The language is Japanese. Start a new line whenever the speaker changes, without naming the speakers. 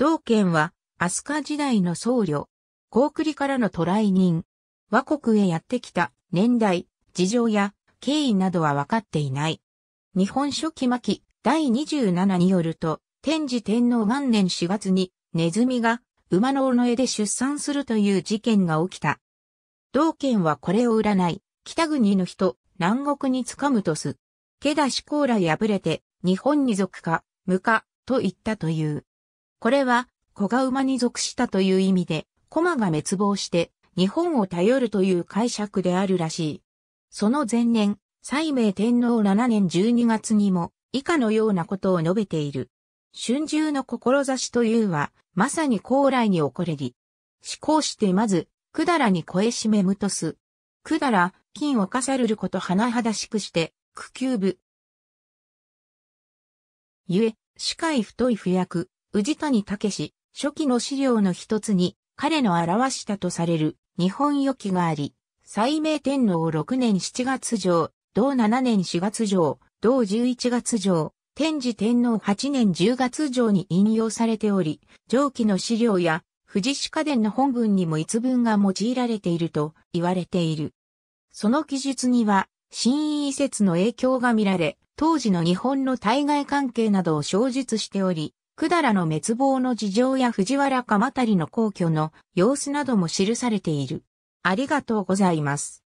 道県は、飛鳥時代の僧侶、高栗からの渡来人、和国へやってきた年代、事情や経緯などは分かっていない。日本書紀末期第27によると、天智天皇元年4月にネズミが馬の尾の絵で出産するという事件が起きた。道県はこれを占い、北国の人、南国につかむとす。けだし甲羅破れて、日本に属か、無か、と言ったという。これは、子が馬に属したという意味で、駒が滅亡して、日本を頼るという解釈であるらしい。その前年、西明天皇7年12月にも、以下のようなことを述べている。春秋の志というは、まさに高麗に起これり。思考してまず、くだらに声しめむとす。くだら、金をかさるること甚だしくして、苦急部。ゆえ、視界太い不役、宇治谷武初期の資料の一つに、彼の表したとされる日本予記があり、斎明天皇6年7月上、同7年4月上、同11月上、天智天皇8年10月上に引用されており、上記の資料や藤士家伝の本文にも一文が用いられていると言われている。その記述には、新移説の影響が見られ、当時の日本の対外関係などを詳述しており、百済の滅亡の事情や藤原鎌足の皇居の様子なども記されている。ありがとうございます。